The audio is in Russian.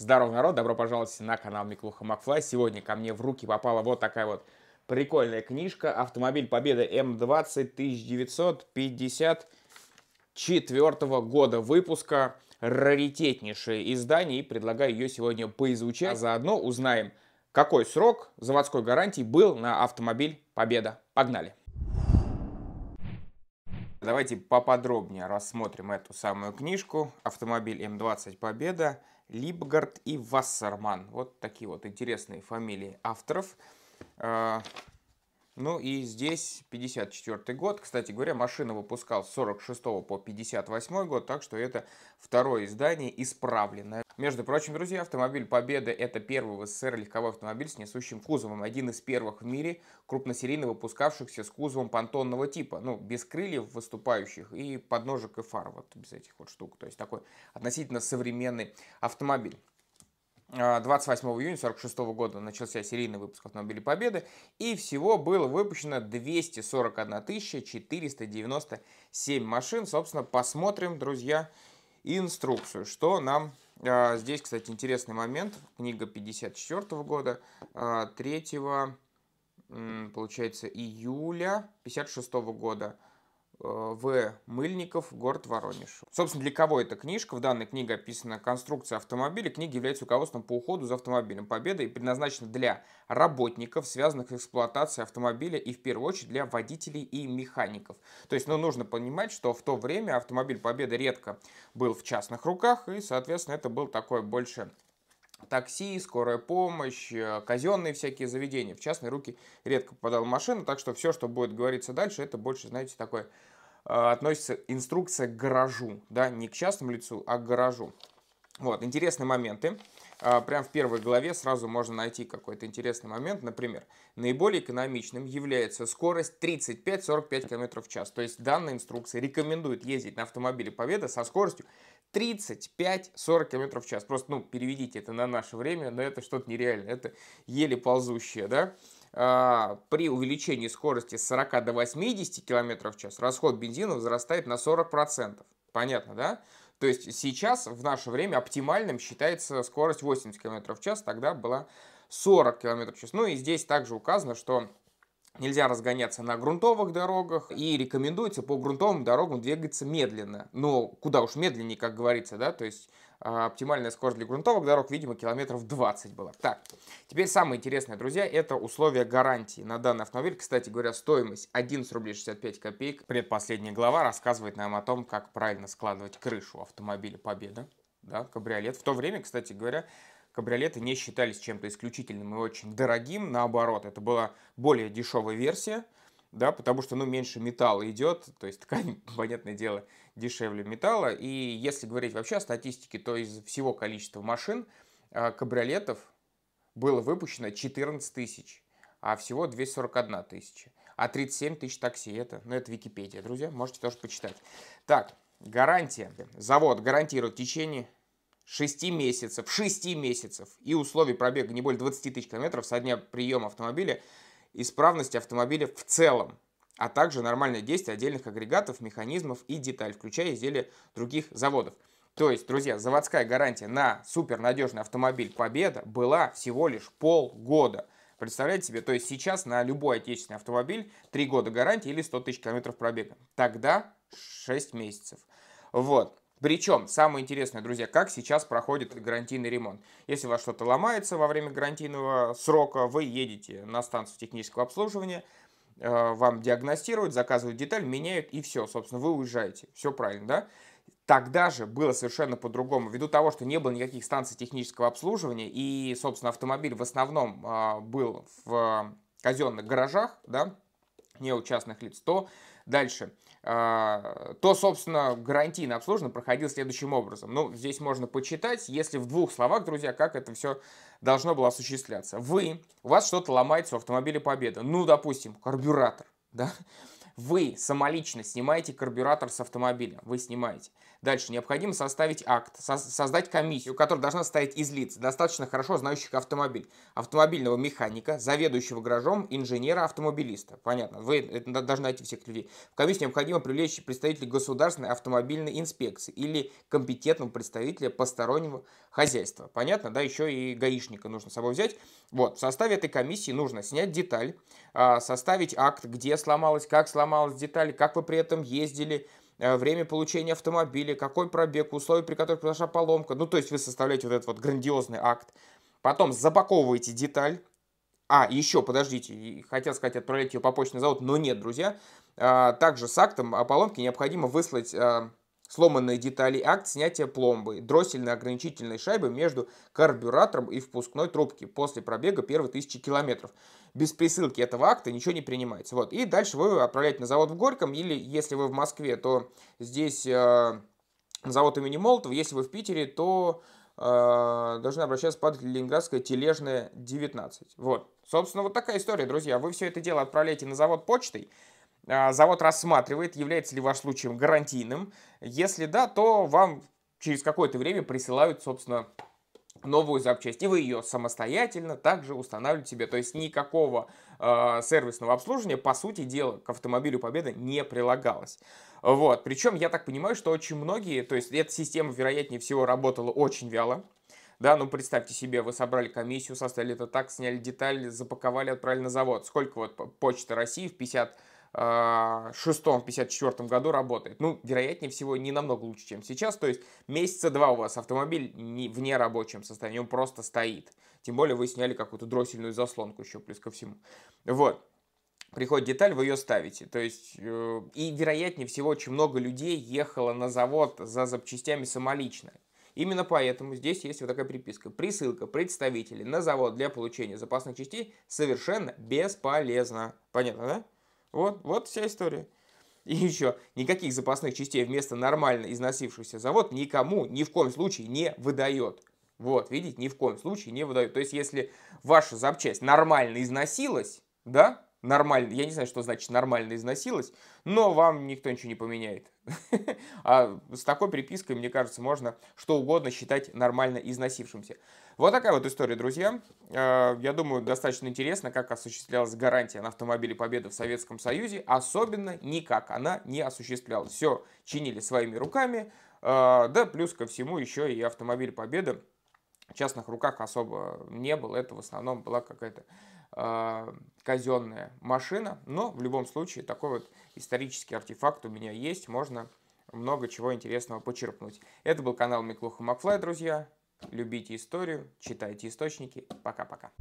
Здорово, народ, добро пожаловать на канал Миклуха Макфлай. Сегодня ко мне в руки попала вот такая вот прикольная книжка. Автомобиль Победы М20 1954 года выпуска. Раритетнейшее издание и предлагаю ее сегодня поизучать. А заодно узнаем, какой срок заводской гарантии был на автомобиль Победа. Погнали! Давайте поподробнее рассмотрим эту самую книжку. Автомобиль М20 Победа. Либгард и Вассерман. Вот такие вот интересные фамилии авторов. Э, ну и здесь 54 год. Кстати говоря, машина выпускал с 46 по 58 год, так что это второе издание исправленное. Между прочим, друзья, автомобиль Победа – это первый в СССР легковой автомобиль с несущим кузовом, один из первых в мире крупносерийно выпускавшихся с кузовом понтонного типа, ну, без крыльев выступающих и подножек и фар, вот без этих вот штук. То есть такой относительно современный автомобиль. 28 а, июня 1946 года начался серийный выпуск автомобилей Победы, и всего было выпущено 241 497 машин. Собственно, посмотрим, друзья, инструкцию, что нам а, Здесь, кстати, интересный момент. Книга 54 года, 3, а, получается, июля 56 года Э, в. Мыльников, город Воронеж. Собственно, для кого эта книжка? В данной книге описана конструкция автомобиля. Книга является руководством по уходу за автомобилем «Победа» и предназначена для работников, связанных с эксплуатацией автомобиля и, в первую очередь, для водителей и механиков. То есть, ну, нужно понимать, что в то время автомобиль «Победа» редко был в частных руках, и, соответственно, это был такой больше такси, скорая помощь, э, казенные всякие заведения. В частные руки редко попадала машина, так что все, что будет говориться дальше, это больше, знаете, такое э, относится инструкция к гаражу, да, не к частному лицу, а к гаражу. Вот, интересные моменты. А, прям в первой главе сразу можно найти какой-то интересный момент. Например, наиболее экономичным является скорость 35-45 км в час. То есть данная инструкция рекомендует ездить на автомобиле Победа со скоростью 35-40 км в час. Просто, ну, переведите это на наше время, но это что-то нереально. Это еле ползущее, да? А, при увеличении скорости с 40 до 80 км в час расход бензина возрастает на 40%. Понятно, да? То есть сейчас в наше время оптимальным считается скорость 80 км в час, тогда была 40 км в час. Ну и здесь также указано, что Нельзя разгоняться на грунтовых дорогах и рекомендуется по грунтовым дорогам двигаться медленно. Но куда уж медленнее, как говорится, да, то есть а, оптимальная скорость для грунтовых дорог, видимо, километров 20 была. Так, теперь самое интересное, друзья, это условия гарантии на данный автомобиль. Кстати говоря, стоимость 11 рублей 65 копеек. Предпоследняя глава рассказывает нам о том, как правильно складывать крышу автомобиля Победа, да, кабриолет. В то время, кстати говоря, кабриолеты не считались чем-то исключительным и очень дорогим. Наоборот, это была более дешевая версия, да, потому что, ну, меньше металла идет, то есть ткань, понятное дело, дешевле металла. И если говорить вообще о статистике, то из всего количества машин э, кабриолетов было выпущено 14 тысяч, а всего 241 тысяча. А 37 тысяч такси это, ну, это Википедия, друзья, можете тоже почитать. Так, гарантия. Завод гарантирует в течение 6 месяцев, 6 месяцев и условий пробега не более 20 тысяч километров со дня приема автомобиля, исправности автомобиля в целом, а также нормальное действие отдельных агрегатов, механизмов и деталей, включая изделия других заводов. То есть, друзья, заводская гарантия на супернадежный автомобиль Победа была всего лишь полгода. Представляете себе? То есть сейчас на любой отечественный автомобиль 3 года гарантии или 100 тысяч километров пробега. Тогда 6 месяцев. Вот. Причем, самое интересное, друзья, как сейчас проходит гарантийный ремонт. Если у вас что-то ломается во время гарантийного срока, вы едете на станцию технического обслуживания, э, вам диагностируют, заказывают деталь, меняют и все, собственно, вы уезжаете. Все правильно, да? Тогда же было совершенно по-другому. Ввиду того, что не было никаких станций технического обслуживания, и, собственно, автомобиль в основном а, был в казенных гаражах, да, не у частных лиц, то дальше – а, то, собственно, гарантийно обслуживание проходило следующим образом. Ну, здесь можно почитать, если в двух словах, друзья, как это все должно было осуществляться. Вы, у вас что-то ломается в автомобиле Победа. Ну, допустим, карбюратор, да? Вы самолично снимаете карбюратор с автомобиля. Вы снимаете. Дальше необходимо составить акт, со создать комиссию, которая должна состоять из лиц, достаточно хорошо знающих автомобиль. Автомобильного механика, заведующего гаражом, инженера, автомобилиста. Понятно, вы должны найти всех людей. В комиссию необходимо привлечь представителей государственной автомобильной инспекции или компетентного представителя постороннего хозяйства. Понятно, да, еще и гаишника нужно с собой взять. Вот, в составе этой комиссии нужно снять деталь, а, составить акт, где сломалось, как сломалось сломалась, деталь как вы при этом ездили, э, время получения автомобиля, какой пробег, условия, при которых произошла поломка. Ну, то есть вы составляете вот этот вот грандиозный акт. Потом запаковываете деталь. А, еще, подождите, хотел сказать, отправлять ее по почтный завод, но нет, друзья. А, также с актом о поломке необходимо выслать э, сломанные детали акт снятия пломбы, дроссельно-ограничительной шайбы между карбюратором и впускной трубки после пробега первой тысячи километров. Без присылки этого акта ничего не принимается. Вот. И дальше вы отправляете на завод в Горьком, или если вы в Москве, то здесь э, завод имени Молотова, если вы в Питере, то э, должны обращаться под Ленинградская тележная 19. Вот. Собственно, вот такая история, друзья. Вы все это дело отправляете на завод почтой, а, завод рассматривает, является ли ваш случай гарантийным. Если да, то вам через какое-то время присылают, собственно, новую запчасть. И вы ее самостоятельно также устанавливаете себе. То есть никакого э, сервисного обслуживания, по сути дела, к автомобилю Победа не прилагалось. Вот. Причем я так понимаю, что очень многие, то есть эта система, вероятнее всего, работала очень вяло. Да, ну представьте себе, вы собрали комиссию, составили это так, сняли деталь, запаковали, отправили на завод. Сколько вот Почта России в 50 а, шестом 1956-1954 году работает. Ну, вероятнее всего, не намного лучше, чем сейчас. То есть месяца два у вас автомобиль не, в нерабочем состоянии, он просто стоит. Тем более вы сняли какую-то дроссельную заслонку еще плюс ко всему. Вот. Приходит деталь, вы ее ставите. То есть, э, и вероятнее всего, очень много людей ехало на завод за запчастями самолично. Именно поэтому здесь есть вот такая приписка. Присылка представителей на завод для получения запасных частей совершенно бесполезна. Понятно, да? Вот, вот вся история. И еще, никаких запасных частей вместо нормально износившихся завод никому ни в коем случае не выдает. Вот, видите, ни в коем случае не выдает. То есть, если ваша запчасть нормально износилась, да, нормально, я не знаю, что значит нормально износилась, но вам никто ничего не поменяет. А с такой припиской, мне кажется, можно что угодно считать нормально износившимся. Вот такая вот история, друзья. А, я думаю, достаточно интересно, как осуществлялась гарантия на автомобиле Победы в Советском Союзе. Особенно никак она не осуществлялась. Все чинили своими руками. А, да, плюс ко всему еще и автомобиль Победы в частных руках особо не был. Это в основном была какая-то а, казенная машина, но в любом случае такой вот исторический артефакт у меня есть, можно много чего интересного почерпнуть. Это был канал Миклуха Макфлай, друзья. Любите историю, читайте источники. Пока-пока.